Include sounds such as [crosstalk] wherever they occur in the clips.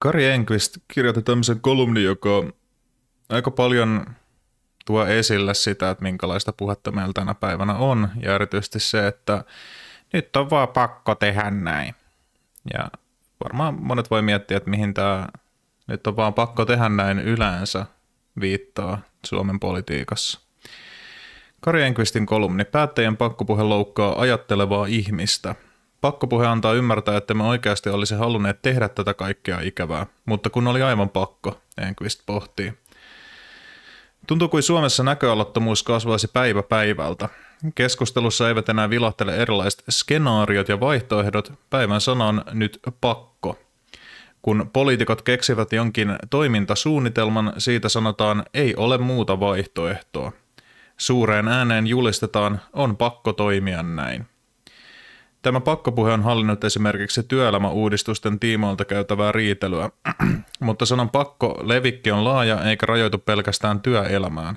Kari Enqvist kirjoitti tämmöisen kolumnin, joka aika paljon tuo esille sitä, että minkälaista puhetta meillä tänä päivänä on, ja erityisesti se, että nyt on vaan pakko tehdä näin. Ja varmaan monet voi miettiä, että mihin tämä nyt on vaan pakko tehdä näin yleensä viittaa Suomen politiikassa. Kari Enqvistin kolumni päättäjien pakkopuhe loukkaa ajattelevaa ihmistä – Pakkopuhe antaa ymmärtää, että me oikeasti olisi halunneet tehdä tätä kaikkea ikävää, mutta kun oli aivan pakko, Enquist pohtii. Tuntuu kuin Suomessa näköalattomuus kasvaisi päivä päivältä. Keskustelussa eivät enää vilahtele erilaiset skenaariot ja vaihtoehdot. Päivän sana on nyt pakko. Kun poliitikot keksivät jonkin toimintasuunnitelman, siitä sanotaan ei ole muuta vaihtoehtoa. Suureen ääneen julistetaan on pakko toimia näin. Tämä pakkopuhe on hallinnut esimerkiksi työelämäuudistusten tiimoilta käytävää riitelyä, [clears throat] mutta sanan pakko levikki on laaja eikä rajoitu pelkästään työelämään.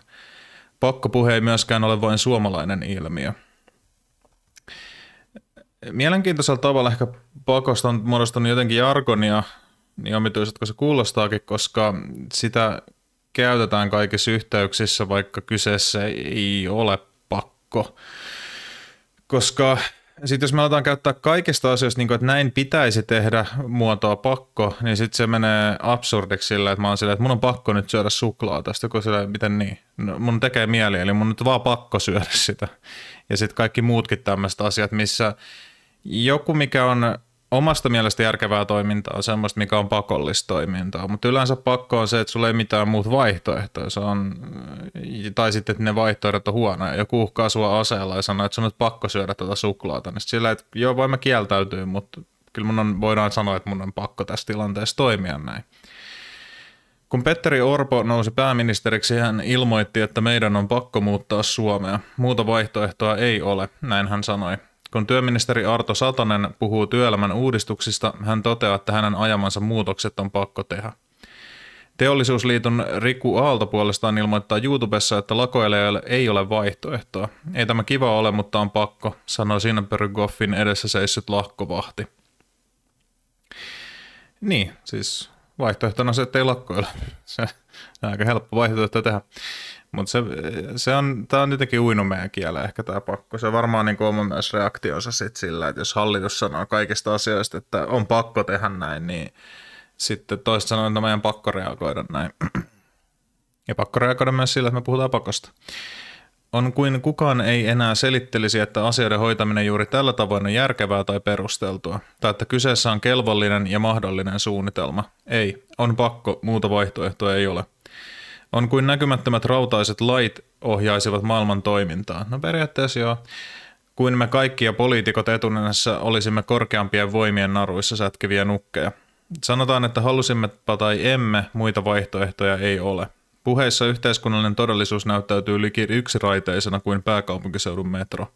Pakkopuhe ei myöskään ole vain suomalainen ilmiö. Mielenkiintoisella tavalla ehkä pakosta on muodostunut jotenkin jargonia, niin omituiset kuin se kuulostaakin, koska sitä käytetään kaikissa yhteyksissä, vaikka kyseessä ei ole pakko. Koska sitten jos me aletaan käyttää kaikista asioista, niin kuin, että näin pitäisi tehdä muotoa pakko, niin sitten se menee absurdiksi sillä, että mä oon silleen, että mun on pakko nyt syödä suklaa tästä, kun sillä, miten niin? No, mun tekee mieli, eli mun nyt vaan pakko syödä sitä. Ja sitten kaikki muutkin tämmöiset asiat, missä joku, mikä on omasta mielestä järkevää toimintaa on semmoista, mikä on pakollista toimintaa, mutta yleensä pakko on se, että sulla ei mitään muut vaihtoehtoja, se on, tai sitten, että ne vaihtoehdot on huonoja. Joku uhkaa sua aseella ja sanoo, että sun on pakko syödä tätä tota suklaata, niin sillä, että joo, voin mä kieltäytyä, mutta kyllä mun on, voidaan sanoa, että mun on pakko tässä tilanteessa toimia näin. Kun Petteri Orpo nousi pääministeriksi, hän ilmoitti, että meidän on pakko muuttaa Suomea. Muuta vaihtoehtoa ei ole, näin hän sanoi. Kun työministeri Arto Satonen puhuu työelämän uudistuksista, hän toteaa, että hänen ajamansa muutokset on pakko tehdä. Teollisuusliiton Riku Aalto puolestaan ilmoittaa YouTubessa, että lakoilijoille ei ole vaihtoehtoa. Ei tämä kiva ole, mutta on pakko, sanoi siinä Goffin edessä seissyt lakkovahti. Niin, siis vaihtoehtona se, ei lakkoilla. [laughs] Se, se on aika helppo vaihtoehto tehdä. Mutta se, se on, tämä on jotenkin uinut meidän kieleen ehkä tämä pakko. Se varmaan niin on myös reaktionsa sit sillä, että jos hallitus sanoo kaikista asioista, että on pakko tehdä näin, niin sitten toista sanoo, että no meidän pakko reagoida näin. [clears throat] Ja pakko reagoida myös sillä, että me puhutaan pakosta. On kuin kukaan ei enää selittelisi, että asioiden hoitaminen juuri tällä tavoin on järkevää tai perusteltua, tai että kyseessä on kelvollinen ja mahdollinen suunnitelma. Ei, on pakko, muuta vaihtoehtoa ei ole. On kuin näkymättömät rautaiset lait ohjaisivat maailman toimintaa. No periaatteessa joo. Kuin me kaikki ja poliitikot etunenässä olisimme korkeampien voimien naruissa sätkiviä nukkeja. Sanotaan, että halusimmepa tai emme, muita vaihtoehtoja ei ole. Puheissa yhteiskunnallinen todellisuus näyttäytyy liki yksiraiteisena kuin pääkaupunkiseudun metro.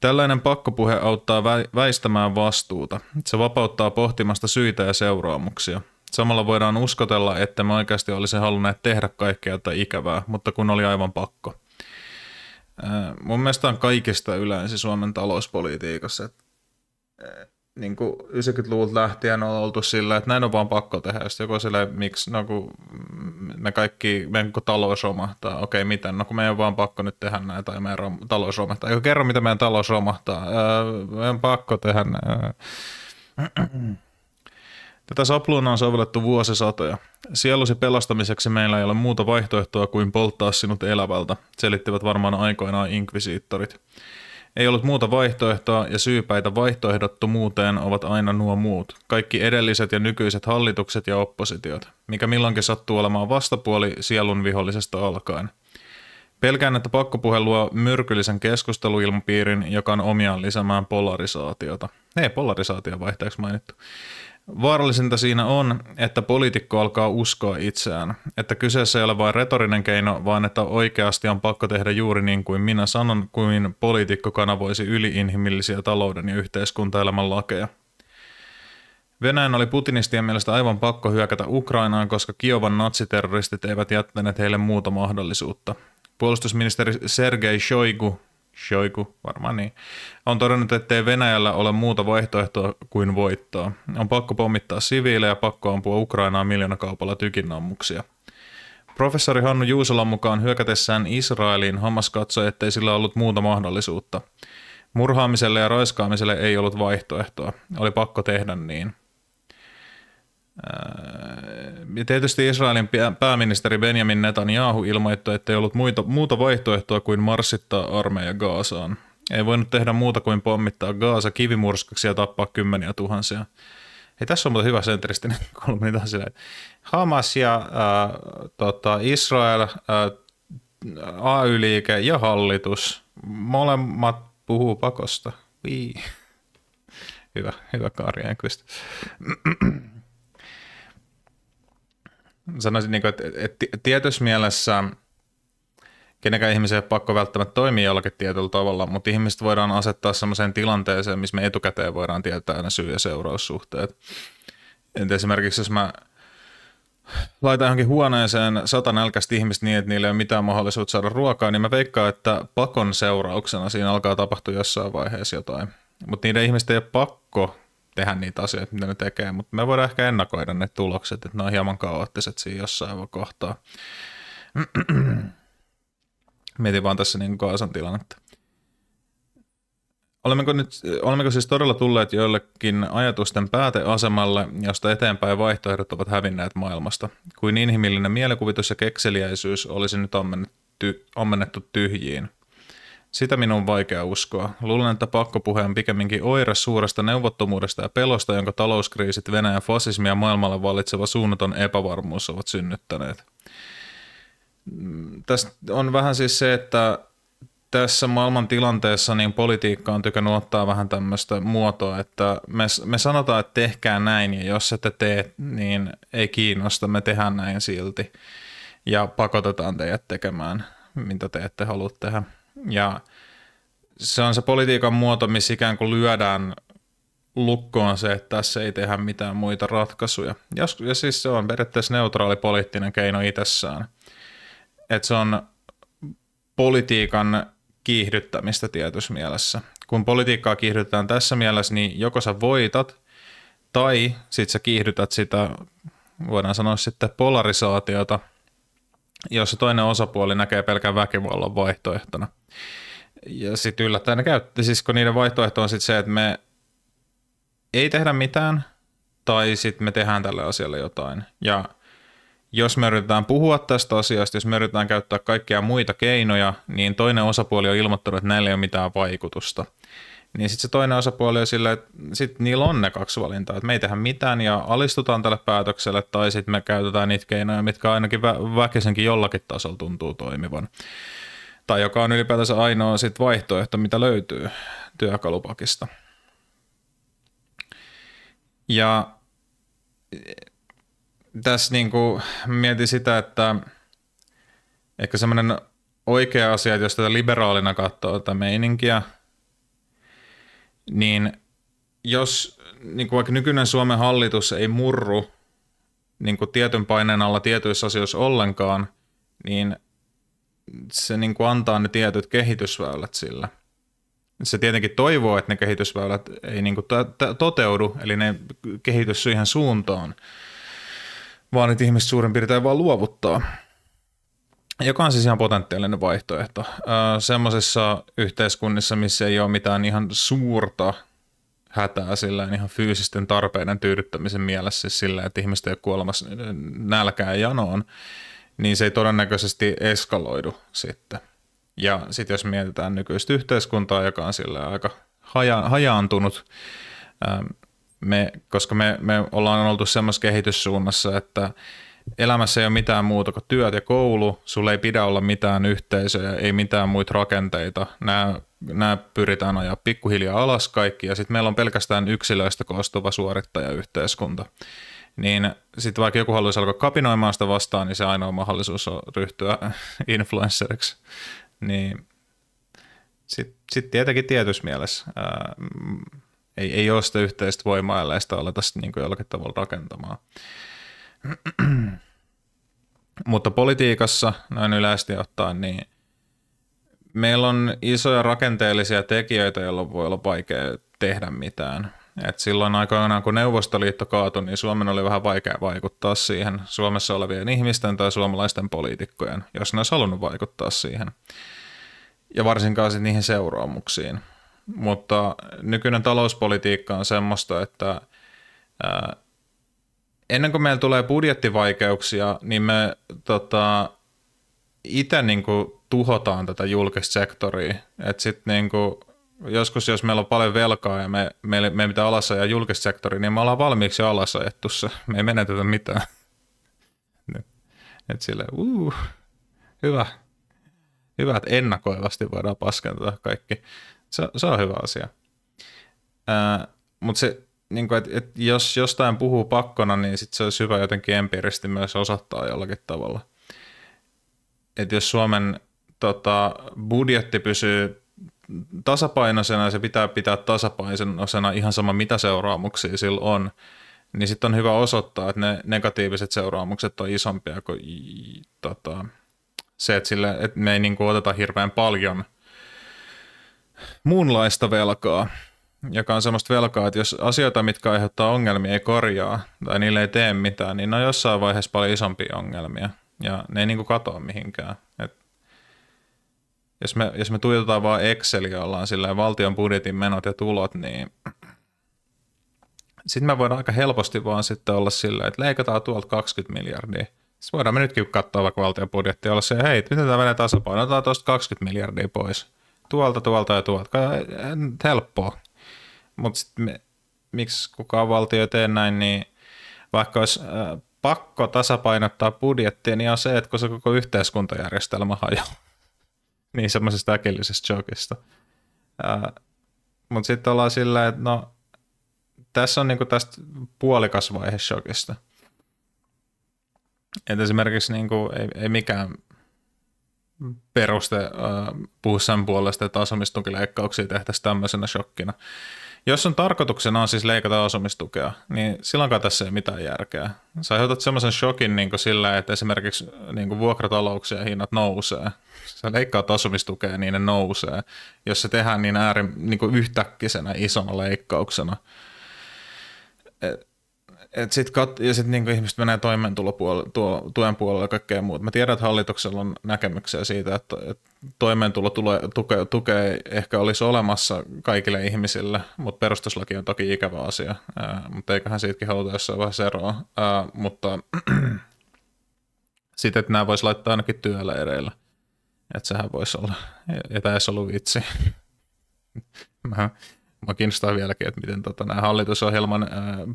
Tällainen pakkopuhe auttaa väistämään vastuuta. Se vapauttaa pohtimasta syitä ja seuraamuksia. Samalla voidaan uskotella, että me oikeasti olisi halunneet tehdä kaikkea tai ikävää, mutta kun oli aivan pakko. Mun mielestä on kaikista yleensä Suomen talouspolitiikassa, niin 90-luvulta lähtien on oltu sillä, että näin on vaan pakko tehdä. Sitten joku sille, miksi, no kun me kaikki, meidän koko talous romahtaa, okei okay, miten, no kun meidän on vaan pakko nyt tehdä näin, tai meidän rom, talous romahtaa. Eikö kerro, mitä meidän talous romahtaa? Öö, meidän on pakko tehdä näin. Öö. [clears throat] Tätä sapluunaa on sovellettu vuosisatoja. Sielusi pelastamiseksi meillä ei ole muuta vaihtoehtoa kuin polttaa sinut elävältä, selittivät varmaan aikoinaan inkvisiittorit. Ei ollut muuta vaihtoehtoa ja syypäitä vaihtoehdottomuuteen ovat aina nuo muut, kaikki edelliset ja nykyiset hallitukset ja oppositiot, mikä milloinkin sattuu olemaan vastapuoli sielun vihollisesta alkaen. Pelkään, että pakkopuhe luo myrkyllisen keskusteluilmapiirin, joka on omiaan lisäämään polarisaatiota. Ei, polarisaatio vaihteeksi mainittu. Vaarallisinta siinä on, että poliitikko alkaa uskoa itseään, että kyseessä ei ole vain retorinen keino, vaan että oikeasti on pakko tehdä juuri niin kuin minä sanon, kuin poliitikko kanavoisi yliinhimillisiä talouden ja yhteiskuntaelämän lakeja. Venäjän oli putinistien mielestä aivan pakko hyökätä Ukrainaan, koska Kiovan natsiterroristit eivät jättäneet heille muuta mahdollisuutta. Puolustusministeri Sergei Shoigu Shoiku, varmaan niin, on todennut, ettei Venäjällä ole muuta vaihtoehtoa kuin voittaa. On pakko pommittaa siviilejä, pakko ampua Ukrainaa miljoonakaupalla tykinammuksia. Professori Hannu Juusalan mukaan hyökätessään Israeliin Hamas katsoi, ettei sillä ollut muuta mahdollisuutta. Murhaamiselle ja raiskaamiselle ei ollut vaihtoehtoa. Oli pakko tehdä niin. Ja tietysti Israelin pääministeri Benjamin Netanyahu ilmoitti, että ei ollut muita, muuta vaihtoehtoa kuin marssittaa armeija Gaasaan. Ei voinut tehdä muuta kuin pommittaa Gaasa kivimurskaksi ja tappaa kymmeniä tuhansia. Hei, tässä on muuten hyvä senteristinen [laughs] kolme sillä. Hamas ja ää, tota, Israel, ää, AY-liike ja hallitus, molemmat puhuu pakosta. Vii. [laughs] Hyvä, hyvä Kaari [clears throat] sanoisin, niin kuin, että, että tietyssä mielessä kenenkään ihmisen ei ole pakko välttämättä toimia jollakin tietyllä tavalla, mutta ihmiset voidaan asettaa sellaiseen tilanteeseen, missä me etukäteen voidaan tietää aina syy- ja seuraussuhteet. Et esimerkiksi jos mä laitan johonkin huoneeseen sata nälkäistä ihmistä niin, että niillä ei ole mitään mahdollisuutta saada ruokaa, niin mä veikkaan, että pakon seurauksena siinä alkaa tapahtua jossain vaiheessa jotain. Mutta niiden ihmisten ei ole pakko tehdä niitä asioita, mitä ne tekee, mutta me voidaan ehkä ennakoida ne tulokset, että ne on hieman kaoottiset siinä jossain kohtaa. [clears throat] Mietin vaan tässä niin Kaasan tilannetta. Olemmeko, nyt, olemmeko siis todella tulleet joillekin ajatusten pääteasemalle, josta eteenpäin vaihtoehdot ovat hävinneet maailmasta? Kuin inhimillinen mielikuvitus ja kekseliäisyys olisi nyt ammennettu, ammennettu tyhjiin – sitä minun on vaikea uskoa. Luulen, että pakkopuhe on pikemminkin oire suuresta neuvottomuudesta ja pelosta, jonka talouskriisit, Venäjän fasismi ja maailmalla vallitseva suunnaton epävarmuus ovat synnyttäneet. Mm, tässä on vähän siis se, että tässä maailman tilanteessa niin politiikka on tykännyt ottaa vähän tämmöistä muotoa, että me, me sanotaan, että tehkää näin ja jos ette tee, niin ei kiinnosta, me tehdään näin silti ja pakotetaan teidät tekemään, mitä te ette halua tehdä ja se on se politiikan muoto, missä ikään kuin lyödään lukkoon se, että tässä ei tehdä mitään muita ratkaisuja. Ja, ja siis se on periaatteessa neutraali poliittinen keino itsessään. Et se on politiikan kiihdyttämistä tietyssä mielessä. Kun politiikkaa kiihdytetään tässä mielessä, niin joko sä voitat tai sit sä kiihdytät sitä, voidaan sanoa sitten polarisaatiota – jossa toinen osapuoli näkee pelkän väkivallan vaihtoehtona. Ja sitten yllättäen ne käyttää, siis kun niiden vaihtoehto on sitten se, että me ei tehdä mitään, tai sitten me tehdään tälle asialle jotain. Ja jos me yritetään puhua tästä asiasta, jos me yritetään käyttää kaikkia muita keinoja, niin toinen osapuoli on ilmoittanut, että näillä ei ole mitään vaikutusta. Niin sitten se toinen osapuoli on silleen, että sitten niillä on ne kaksi valintaa, että me ei tehdä mitään ja alistutaan tälle päätökselle, tai sitten me käytetään niitä keinoja, mitkä ainakin vä- väkisenkin jollakin tasolla tuntuu toimivan. Tai joka on ylipäätänsä ainoa sit vaihtoehto, mitä löytyy työkalupakista. Ja eh, tässä niin kuin mietin sitä, että ehkä semmoinen oikea asia, että jos tätä liberaalina katsoo tätä meininkiä – niin jos niin kuin vaikka nykyinen Suomen hallitus ei murru niin kuin tietyn paineen alla tietyissä asioissa ollenkaan, niin se niin kuin antaa ne tietyt kehitysväylät sillä. Se tietenkin toivoo, että ne kehitysväylät ei niin kuin toteudu, eli ne kehitys siihen suuntaan, vaan että ihmiset suurin piirtein vaan luovuttaa joka on siis ihan potentiaalinen vaihtoehto. Semmoisissa yhteiskunnissa, missä ei ole mitään ihan suurta hätää sillä ihan fyysisten tarpeiden tyydyttämisen mielessä, siis sillä, että ihmiset ei ole kuolemassa nälkään janoon, niin se ei todennäköisesti eskaloidu sitten. Ja sitten jos mietitään nykyistä yhteiskuntaa, joka on sillä aika haja, hajaantunut, me, koska me, me ollaan oltu semmoisessa kehityssuunnassa, että elämässä ei ole mitään muuta kuin työt ja koulu, sulle ei pidä olla mitään yhteisöjä, ei mitään muita rakenteita. Nämä, nämä pyritään ajaa pikkuhiljaa alas kaikki ja sitten meillä on pelkästään yksilöistä koostuva suorittajayhteiskunta. Niin sitten vaikka joku haluaisi alkaa kapinoimaan sitä vastaan, niin se ainoa mahdollisuus on ryhtyä [laughs] influenceriksi. Niin sitten sit tietenkin tietyssä mielessä ää, ei, ei ole sitä yhteistä voimaa, ellei sitä aleta niin jollakin tavalla rakentamaan. [clears throat] Mutta politiikassa noin yleisesti ottaen, niin meillä on isoja rakenteellisia tekijöitä, joilla voi olla vaikea tehdä mitään. Et silloin aikoinaan, kun Neuvostoliitto kaatui, niin Suomen oli vähän vaikea vaikuttaa siihen Suomessa olevien ihmisten tai suomalaisten poliitikkojen, jos ne olisi halunnut vaikuttaa siihen. Ja varsinkaan sitten niihin seuraamuksiin. Mutta nykyinen talouspolitiikka on semmoista, että ennen kuin meillä tulee budjettivaikeuksia, niin me tota, itse niin tuhotaan tätä julkista sektoria. Et sit, niin kuin, joskus jos meillä on paljon velkaa ja me, me, me pitää alas ja julkista sektoria, niin me ollaan valmiiksi jo alas ajettu se. Me ei menetetä mitään. Et sille, uh, hyvä. Hyvä, että ennakoivasti voidaan paskentaa kaikki. Se, se on hyvä asia. Mutta se niin kuin, että, että jos jostain puhuu pakkona, niin sit se olisi hyvä jotenkin empiiristi myös osoittaa jollakin tavalla. Et jos Suomen tota, budjetti pysyy tasapainoisena ja se pitää pitää tasapainoisena ihan sama mitä seuraamuksia sillä on, niin sitten on hyvä osoittaa, että ne negatiiviset seuraamukset on isompia kuin tota, se, että, sille, että me ei niin kuin, oteta hirveän paljon muunlaista velkaa joka on semmoista velkaa, että jos asioita, mitkä aiheuttaa ongelmia, ei korjaa tai niille ei tee mitään, niin ne on jossain vaiheessa paljon isompia ongelmia ja ne ei niinku katoa mihinkään. Et jos me, jos me tuijotetaan vaan Exceliä, ollaan silleen valtion budjetin menot ja tulot, niin sitten me voidaan aika helposti vaan sitten olla silleen, että leikataan tuolta 20 miljardia. Sitten voidaan me nytkin katsoa vaikka valtion budjettia olla se, hei, miten tämä menee tasapainotetaan tuosta 20 miljardia pois. Tuolta, tuolta ja tuolta. Helppoa mutta sitten miksi kukaan valtio ei tee näin, niin vaikka olisi äh, pakko tasapainottaa budjettia, niin on se, että kun se koko yhteiskuntajärjestelmä hajoaa. [laughs] niin semmoisesta äkillisestä jokista. Äh, mutta sitten ollaan sillä, että no, tässä on niinku tästä puolikas vaihe shokista. Et esimerkiksi niinku, ei, ei mikään peruste äh, puhu sen puolesta, että asumistukileikkauksia tehtäisiin tämmöisenä shokkina. Jos on tarkoituksena on siis leikata asumistukea, niin silloinkaan tässä ei mitään järkeä. Sä aiheutat semmoisen shokin niin sillä, että esimerkiksi niin vuokratalouksia hinnat nousee. Sä leikkaat asumistukea niin ne nousee. Jos se tehdään niin äärin niin yhtäkkisenä isona leikkauksena. Et, et sit kat- ja sitten niinku ihmiset menee toimeentulotuen puolelle ja kaikkea muuta. Mä tiedän, että hallituksella on näkemyksiä siitä, että, et toimeentulo tule, tuke, tukea ehkä olisi olemassa kaikille ihmisille, mutta perustuslaki on toki ikävä asia. Ää, mutta eiköhän siitäkin haluta jossain vaiheessa eroa. Ää, mutta [clears throat] sitten, että nämä voisi laittaa ainakin työleireillä. Että sehän voisi olla, Ja tämä ei ollut vitsi. [laughs] Mä Mä kiinnostaa vieläkin, että miten tota, nämä hallitusohjelman äh,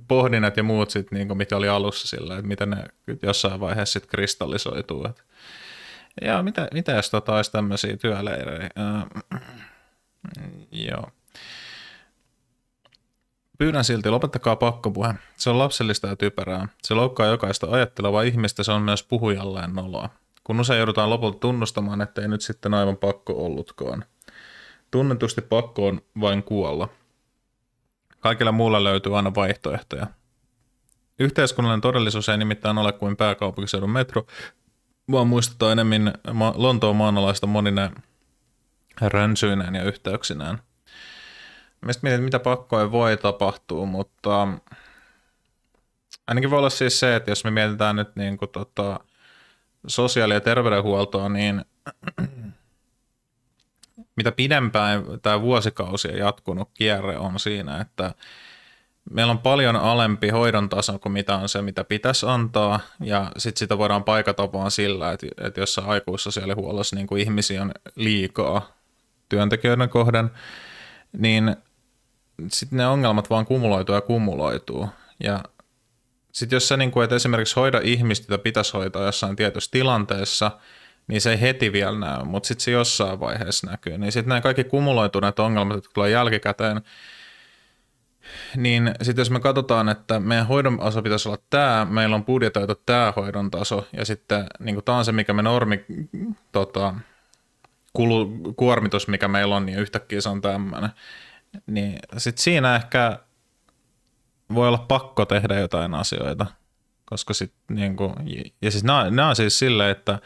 pohdinnat ja muut, sit, niin kuin, mitä oli alussa sillä, että miten ne jossain vaiheessa sitten kristallisoituu. Et. Ja mitä, mitä jos tota olisi tämmöisiä työleirejä? Äh, joo. Pyydän silti, lopettakaa pakkopuhe. Se on lapsellista ja typerää. Se loukkaa jokaista ajattelevaa ihmistä, se on myös puhujalleen noloa. Kun usein joudutaan lopulta tunnustamaan, että ei nyt sitten aivan pakko ollutkaan. Tunnetusti pakko on vain kuolla. Kaikilla muulla löytyy aina vaihtoehtoja. Yhteiskunnallinen todellisuus ei nimittäin ole kuin pääkaupunkiseudun metro, vaan muistuttaa enemmän Lontoon maanalaista monina rönsyineen ja yhteyksineen. Mistä mietin, mitä pakkoja voi tapahtua, mutta ainakin voi olla siis se, että jos me mietitään nyt niin kuin tota, sosiaali- ja terveydenhuoltoa, niin mitä pidempään tämä vuosikausia jatkunut kierre on siinä, että meillä on paljon alempi hoidon taso kuin mitä on se, mitä pitäisi antaa, ja sitten sitä voidaan paikata vaan sillä, että, että jos aikuissosiaalihuollossa niin kuin ihmisiä on liikaa työntekijöiden kohden, niin sitten ne ongelmat vaan kumuloituu ja kumuloituu. Ja sitten jos sä niin kuin, et esimerkiksi hoida ihmistä, jota pitäisi hoitaa jossain tietyssä tilanteessa – niin se ei heti vielä näy, mutta sitten se jossain vaiheessa näkyy. Niin sitten nämä kaikki kumuloituneet ongelmat, jotka tulee jälkikäteen, niin sitten jos me katsotaan, että meidän hoidon taso pitäisi olla tämä, meillä on budjetoitu tämä hoidon taso, ja sitten niin tämä on se, mikä me normi, tota, kulu, kuormitus, mikä meillä on, niin yhtäkkiä se on tämmöinen. Niin sitten siinä ehkä voi olla pakko tehdä jotain asioita, koska sitten niin ja siis nämä, nämä on siis silleen, että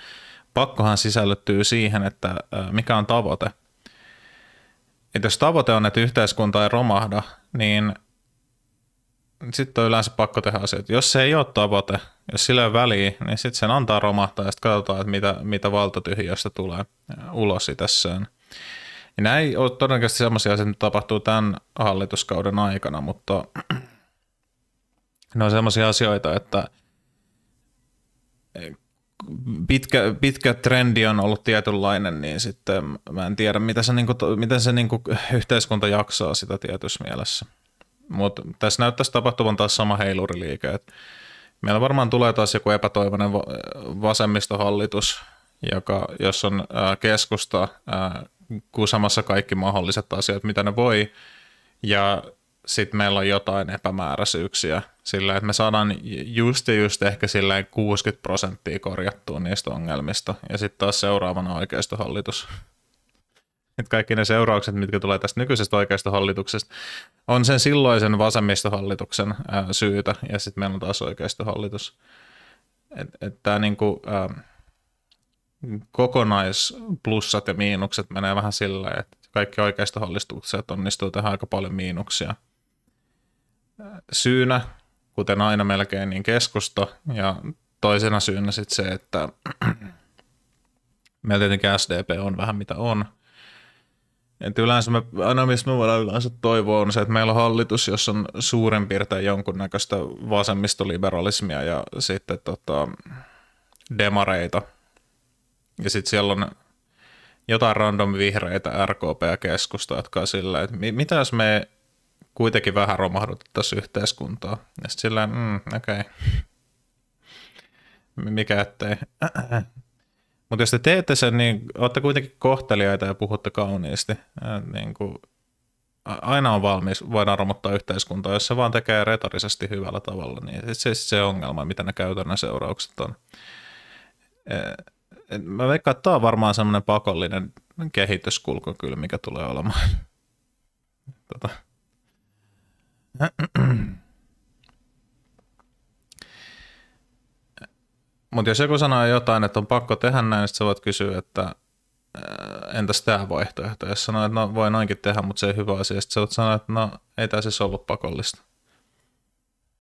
pakkohan sisällyttyy siihen, että mikä on tavoite. Että jos tavoite on, että yhteiskunta ei romahda, niin sitten on yleensä pakko tehdä asioita. Jos se ei ole tavoite, jos sillä ei väliä, niin sitten sen antaa romahtaa ja sitten katsotaan, että mitä, mitä valtatyhjästä tulee ulos itessään. Ja nämä ei ole todennäköisesti sellaisia asioita, mitä tapahtuu tämän hallituskauden aikana, mutta [clears throat] ne on sellaisia asioita, että pitkä, pitkä trendi on ollut tietynlainen, niin sitten mä en tiedä, mitä se, niin kuin, miten se niin kuin yhteiskunta jaksaa sitä tietyssä mielessä. Mutta tässä näyttäisi tapahtuvan taas sama heiluriliike. Et meillä varmaan tulee taas joku epätoivoinen vasemmistohallitus, joka, jos on ää, keskusta ää, kusamassa kaikki mahdolliset asiat, mitä ne voi, ja sitten meillä on jotain epämääräisyyksiä sillä, että me saadaan just ja just ehkä sillä 60 prosenttia korjattua niistä ongelmista ja sitten taas seuraavana oikeistohallitus. Et kaikki ne seuraukset, mitkä tulee tästä nykyisestä oikeistohallituksesta, on sen silloisen vasemmistohallituksen ää, syytä ja sitten meillä on taas oikeistohallitus. Tämä niinku, kokonaisplussat ja miinukset menee vähän sillä että kaikki oikeistohallistukset onnistuu tehdä aika paljon miinuksia syynä, kuten aina melkein, niin keskusta ja toisena syynä sitten se, että meillä tietenkin SDP on vähän mitä on. Et yleensä me, aina missä me voidaan yleensä toivoa on se, että meillä on hallitus, jossa on suurin piirtein jonkunnäköistä vasemmistoliberalismia ja sitten tota, demareita. Ja sitten siellä on jotain random vihreitä, RKP ja keskusta, jotka on silleen, että mitä jos me kuitenkin vähän romahdutettaisiin yhteiskuntaa. Ja sitten silleen, mm, okei, okay. mikä ettei. [clears throat] Mutta jos te teette sen, niin olette kuitenkin kohteliaita ja puhutte kauniisti. Ja niin kuin, aina on valmis, voidaan romuttaa yhteiskuntaa, jos se vaan tekee retorisesti hyvällä tavalla, niin se, se ongelma, mitä ne käytännön seuraukset on. Mä veikkaan, että tämä on varmaan semmoinen pakollinen kehityskulku kyllä, mikä tulee olemaan. [laughs] Tota. [clears throat] Mutta jos joku sanoo jotain, että on pakko tehdä näin, niin sä voit kysyä, että äh, entäs tämä vaihtoehto? Jos sanoo, että no voi noinkin tehdä, mutta se ei hyvä asia, sitten sä voit sanoa, että no ei tämä siis ollut pakollista.